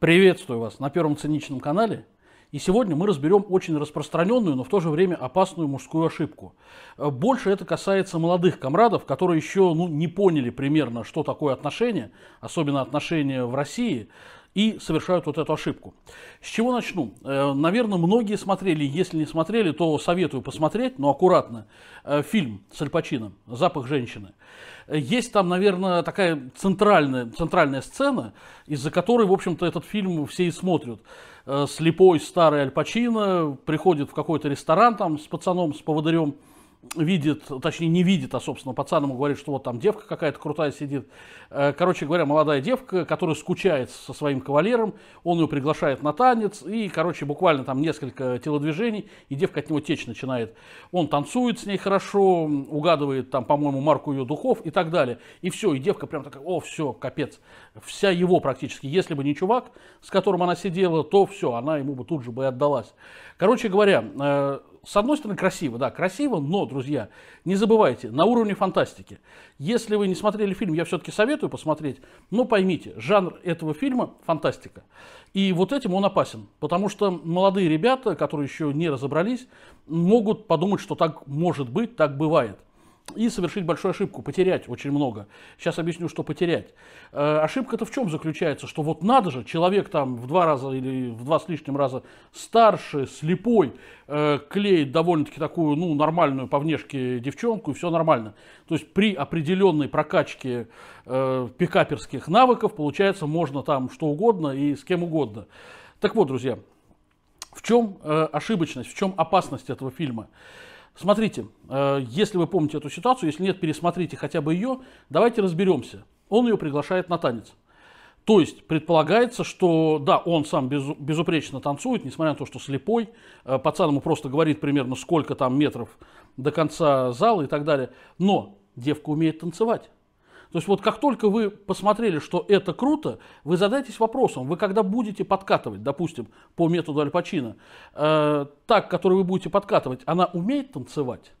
Приветствую вас на Первом Циничном канале. И сегодня мы разберем очень распространенную, но в то же время опасную мужскую ошибку. Э, больше это касается молодых комрадов, которые еще ну, не поняли примерно, что такое отношение, особенно отношения в России, и совершают вот эту ошибку. С чего начну? Э, наверное, многие смотрели, если не смотрели, то советую посмотреть, но аккуратно, э, фильм с Альпачином «Запах женщины». Есть там, наверное, такая центральная, центральная сцена, из-за которой, в общем-то, этот фильм все и смотрят. Э, слепой старый Альпачино приходит в какой-то ресторан там с пацаном, с поводырем, видит, точнее не видит, а собственно пацан ему говорит, что вот там девка какая-то крутая сидит. Э, короче говоря, молодая девка, которая скучает со своим кавалером, он ее приглашает на танец, и, короче, буквально там несколько телодвижений, и девка от него течь начинает. Он танцует с ней хорошо, угадывает там, по-моему, марку ее духов и так далее. И все, и девка прям такая, о, все, капец. Вся его практически. Если бы не чувак, с которым она сидела, то все, она ему бы тут же бы и отдалась. Короче говоря, э, с одной стороны, красиво, да, красиво, но, друзья, не забывайте, на уровне фантастики. Если вы не смотрели фильм, я все-таки советую посмотреть, но поймите, жанр этого фильма – фантастика. И вот этим он опасен, потому что молодые ребята, которые еще не разобрались, могут подумать, что так может быть, так бывает и совершить большую ошибку, потерять очень много. Сейчас объясню, что потерять. Э, ошибка-то в чем заключается? Что вот надо же, человек там в два раза или в два с лишним раза старше, слепой, э, клеит довольно-таки такую, ну, нормальную по внешке девчонку, и все нормально. То есть при определенной прокачке э, пикаперских навыков, получается, можно там что угодно и с кем угодно. Так вот, друзья, в чем э, ошибочность, в чем опасность этого фильма? Смотрите, э, если вы помните эту ситуацию, если нет, пересмотрите хотя бы ее. Давайте разберемся. Он ее приглашает на танец. То есть предполагается, что да, он сам безупречно танцует, несмотря на то, что слепой. Э, пацан ему просто говорит примерно сколько там метров до конца зала и так далее. Но девка умеет танцевать. То есть вот как только вы посмотрели, что это круто, вы задаетесь вопросом, вы когда будете подкатывать, допустим, по методу Альпачина, э, так, который вы будете подкатывать, она умеет танцевать?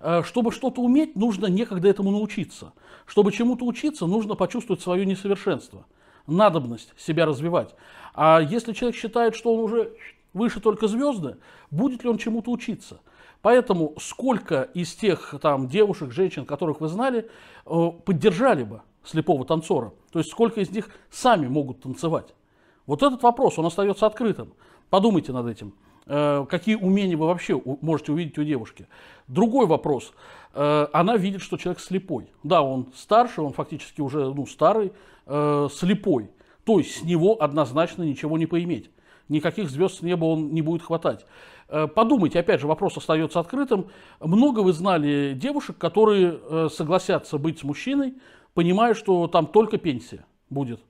Э, чтобы что-то уметь, нужно некогда этому научиться. Чтобы чему-то учиться, нужно почувствовать свое несовершенство, надобность себя развивать. А если человек считает, что он уже выше только звезды, будет ли он чему-то учиться? Поэтому сколько из тех там девушек, женщин, которых вы знали, э, поддержали бы слепого танцора? То есть сколько из них сами могут танцевать? Вот этот вопрос, он остается открытым. Подумайте над этим. Э, какие умения вы вообще можете увидеть у девушки? Другой вопрос. Э, она видит, что человек слепой. Да, он старше, он фактически уже ну, старый, слепой. То есть с него однозначно ничего не поиметь никаких звезд с неба он не будет хватать. Э, подумайте, опять же, вопрос остается открытым. Много вы знали девушек, которые э, согласятся быть с мужчиной, понимая, что там только пенсия будет.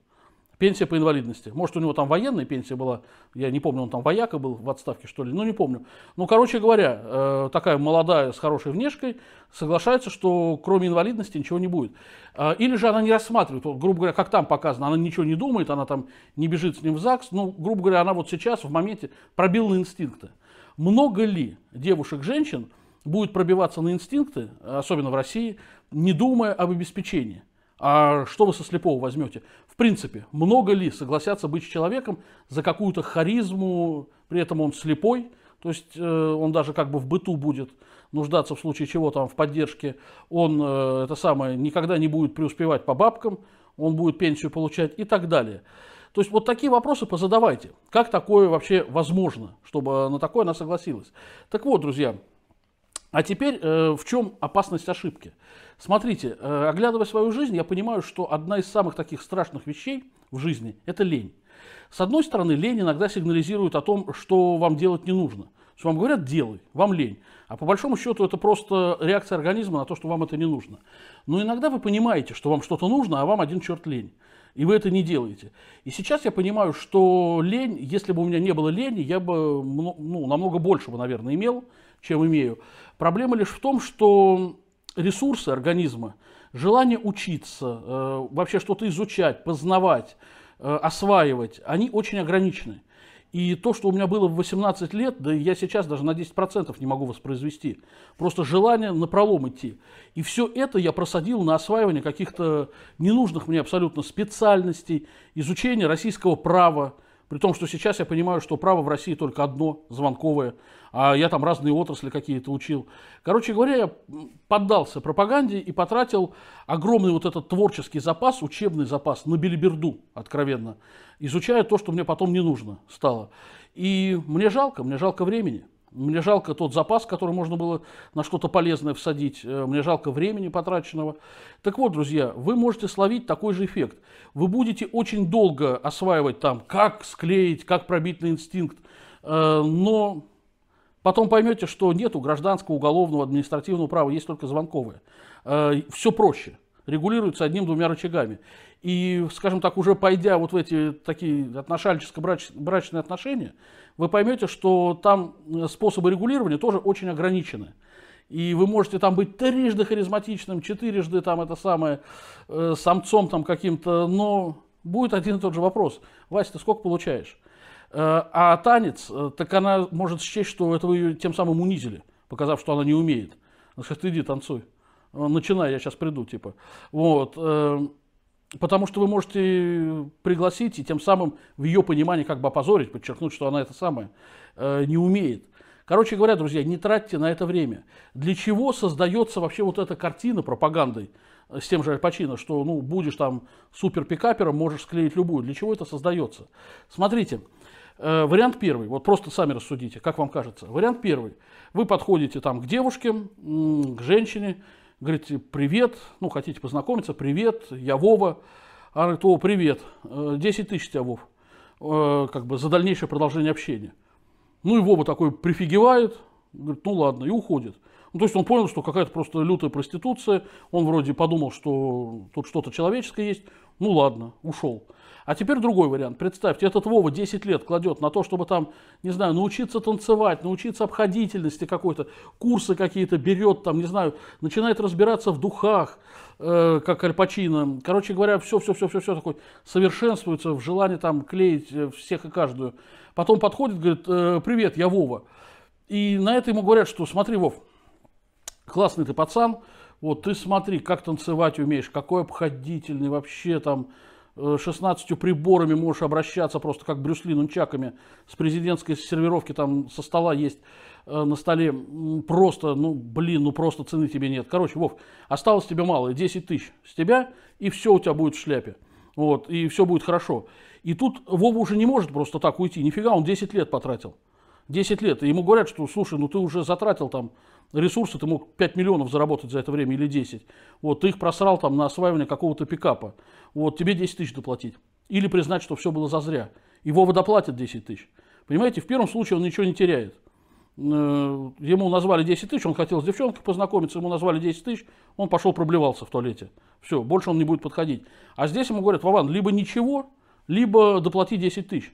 Пенсия по инвалидности. Может, у него там военная пенсия была, я не помню, он там вояка был в отставке, что ли, ну не помню. Ну, короче говоря, э, такая молодая с хорошей внешкой соглашается, что кроме инвалидности ничего не будет. Э, или же она не рассматривает, вот, грубо говоря, как там показано, она ничего не думает, она там не бежит с ним в ЗАГС, ну, грубо говоря, она вот сейчас в моменте пробила инстинкты. Много ли девушек-женщин будет пробиваться на инстинкты, особенно в России, не думая об обеспечении? А что вы со слепого возьмете? принципе, много ли согласятся быть человеком за какую-то харизму, при этом он слепой, то есть э, он даже как бы в быту будет нуждаться в случае чего там в поддержке, он э, это самое никогда не будет преуспевать по бабкам, он будет пенсию получать и так далее. То есть вот такие вопросы позадавайте. Как такое вообще возможно, чтобы на такое она согласилась? Так вот, друзья, а теперь э, в чем опасность ошибки? Смотрите, э, оглядывая свою жизнь, я понимаю, что одна из самых таких страшных вещей в жизни – это лень. С одной стороны, лень иногда сигнализирует о том, что вам делать не нужно. Что вам говорят, делай, вам лень. А по большому счету это просто реакция организма на то, что вам это не нужно. Но иногда вы понимаете, что вам что-то нужно, а вам один черт лень. И вы это не делаете. И сейчас я понимаю, что лень, если бы у меня не было лени, я бы ну, ну намного больше бы, наверное, имел чем имею. Проблема лишь в том, что ресурсы организма, желание учиться, э, вообще что-то изучать, познавать, э, осваивать, они очень ограничены. И то, что у меня было в 18 лет, да я сейчас даже на 10% не могу воспроизвести. Просто желание на пролом идти. И все это я просадил на осваивание каких-то ненужных мне абсолютно специальностей, изучение российского права, при том, что сейчас я понимаю, что право в России только одно, звонковое, а я там разные отрасли какие-то учил. Короче говоря, я поддался пропаганде и потратил огромный вот этот творческий запас, учебный запас на билиберду, откровенно, изучая то, что мне потом не нужно стало. И мне жалко, мне жалко времени. Мне жалко тот запас, который можно было на что-то полезное всадить. Э, мне жалко времени потраченного. Так вот, друзья, вы можете словить такой же эффект. Вы будете очень долго осваивать там, как склеить, как пробить на инстинкт. Э, но потом поймете, что нету гражданского, уголовного, административного права, есть только звонковые. Э, Все проще регулируется одним-двумя рычагами. И, скажем так, уже пойдя вот в эти такие отношальческо-брачные отношения, вы поймете, что там э, способы регулирования тоже очень ограничены. И вы можете там быть трижды харизматичным, четырежды там это самое, э, самцом там каким-то, но будет один и тот же вопрос. Вася, ты сколько получаешь? Э, а танец, э, так она может счесть, что это вы ее тем самым унизили, показав, что она не умеет. Она скажет, иди танцуй. А, Начиная, я сейчас приду, типа. Вот. Э, потому что вы можете пригласить и тем самым в ее понимании как бы опозорить, подчеркнуть, что она это самое э, не умеет. Короче говоря, друзья, не тратьте на это время. Для чего создается вообще вот эта картина пропагандой э, с тем же Альпачино, что ну, будешь там супер-пикапером, можешь склеить любую. Для чего это создается? Смотрите, э, вариант первый. Вот просто сами рассудите, как вам кажется. Вариант первый. Вы подходите там к девушке, к женщине, Говорит привет, ну, хотите познакомиться, привет, я Вова. Она говорит, о, привет, 10 э, тысяч тебя, Вов, э, как бы за дальнейшее продолжение общения. Ну, и Вова такой прифигевает, говорит, ну, ладно, и уходит. Ну, то есть он понял, что какая-то просто лютая проституция, он вроде подумал, что тут что-то человеческое есть, ну ладно, ушел. А теперь другой вариант. Представьте, этот Вова 10 лет кладет на то, чтобы там, не знаю, научиться танцевать, научиться обходительности какой-то, курсы какие-то берет, там, не знаю, начинает разбираться в духах, э, как Альпачина. Короче говоря, все-все-все-все-все такое совершенствуется в желании там клеить э, всех и каждую. Потом подходит, говорит, э, привет, я Вова. И на это ему говорят, что смотри, Вов, классный ты пацан, вот ты смотри, как танцевать умеешь, какой обходительный вообще там, 16 э, приборами можешь обращаться просто как Брюс Ли нунчаками с президентской сервировки там со стола есть э, на столе просто, ну блин, ну просто цены тебе нет. Короче, Вов, осталось тебе мало, 10 тысяч с тебя и все у тебя будет в шляпе. Вот, и все будет хорошо. И тут Вова уже не может просто так уйти. Нифига, он 10 лет потратил. 10 лет. И ему говорят, что, слушай, ну ты уже затратил там ресурсы, ты мог 5 миллионов заработать за это время или 10. Вот, ты их просрал там на осваивание какого-то пикапа. Вот, тебе 10 тысяч доплатить. Или признать, что все было зазря. Его водоплатят 10 тысяч. Понимаете, в первом случае он ничего не теряет. Э, ему назвали 10 тысяч, он хотел с девчонкой познакомиться, ему назвали 10 тысяч, он пошел проблевался в туалете. Все, больше он не будет подходить. А здесь ему говорят, Вован, либо ничего, либо доплати 10 тысяч.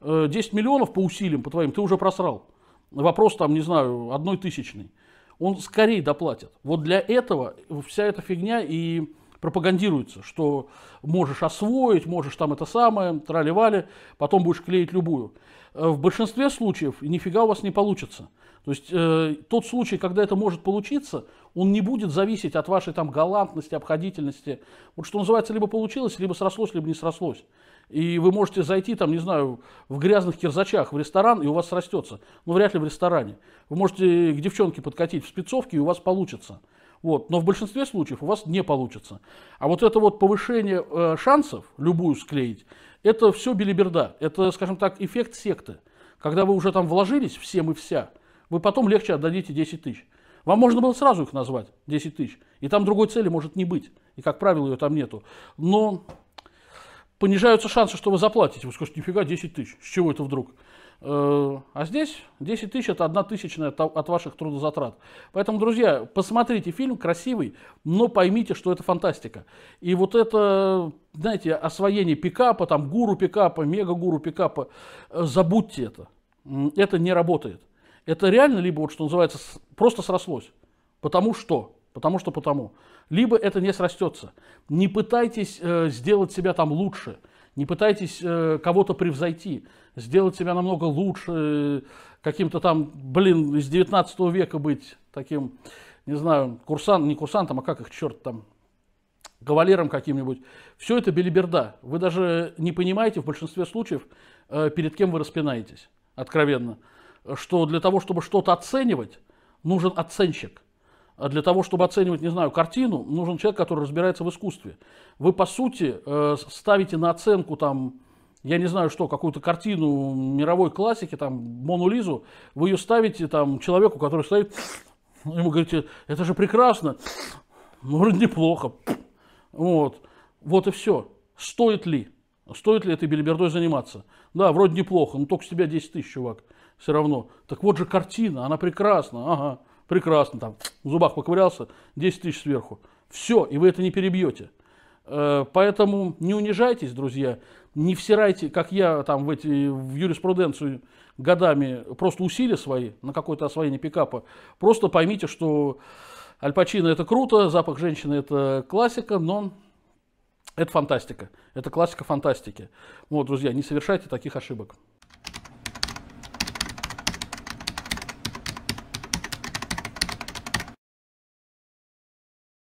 10 э, миллионов по усилиям, по твоим, ты уже просрал. Вопрос там, не знаю, одной тысячный он скорее доплатит. Вот для этого вся эта фигня и пропагандируется, что можешь освоить, можешь там это самое, трали-вали, потом будешь клеить любую. Э, в большинстве случаев нифига у вас не получится. То есть э, тот случай, когда это может получиться, он не будет зависеть от вашей там галантности, обходительности. Вот что называется, либо получилось, либо срослось, либо не срослось. И вы можете зайти, там, не знаю, в грязных кирзачах в ресторан, и у вас срастется. Но ну, вряд ли в ресторане. Вы можете к девчонке подкатить в спецовке, и у вас получится. Вот. Но в большинстве случаев у вас не получится. А вот это вот повышение э, шансов, любую склеить, это все билиберда. Это, скажем так, эффект секты. Когда вы уже там вложились всем и вся, вы потом легче отдадите 10 тысяч. Вам можно было сразу их назвать, 10 тысяч. И там другой цели может не быть. И, как правило, ее там нету. Но понижаются шансы, что вы заплатите. Вы скажете, нифига, 10 тысяч. С чего это вдруг? Э, а здесь 10 тысяч это одна тысячная от ваших трудозатрат. Поэтому, друзья, посмотрите фильм, красивый, но поймите, что это фантастика. И вот это, знаете, освоение пикапа, там гуру пикапа, мега-гуру пикапа, э, забудьте это. Это не работает это реально либо вот что называется просто срослось, потому что, потому что потому, либо это не срастется. Не пытайтесь э, сделать себя там лучше, не пытайтесь э, кого-то превзойти, сделать себя намного лучше, э, каким-то там, блин, из 19 века быть таким, не знаю, курсант, не курсантом, а как их черт там, кавалером каким-нибудь. Все это белиберда. Вы даже не понимаете в большинстве случаев, э, перед кем вы распинаетесь, откровенно что для того, чтобы что-то оценивать, нужен оценщик. А для того, чтобы оценивать, не знаю, картину, нужен человек, который разбирается в искусстве. Вы, по сути, э, ставите на оценку там, я не знаю что, какую-то картину мировой классики, там, Мону Лизу, вы ее ставите там человеку, который стоит, ему говорите, это же прекрасно, ну, неплохо, вот, вот и все. Стоит ли? Стоит ли этой бильярдой заниматься? Да, вроде неплохо, но только с тебя 10 тысяч, чувак, все равно. Так вот же картина, она прекрасна, ага, прекрасно, там, в зубах поковырялся, 10 тысяч сверху. Все, и вы это не перебьете. Э, поэтому не унижайтесь, друзья, не всирайте, как я там в, эти, в юриспруденцию годами, просто усилия свои на какое-то освоение пикапа. Просто поймите, что Аль это круто, запах женщины это классика, но это фантастика. Это классика фантастики. Вот, друзья, не совершайте таких ошибок.